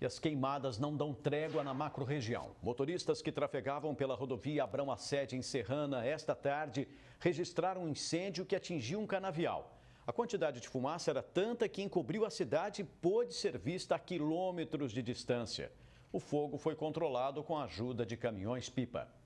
e as queimadas não dão trégua na macro-região. Motoristas que trafegavam pela rodovia Abrão Sede em Serrana esta tarde registraram um incêndio que atingiu um canavial. A quantidade de fumaça era tanta que encobriu a cidade e pôde ser vista a quilômetros de distância. O fogo foi controlado com a ajuda de caminhões-pipa.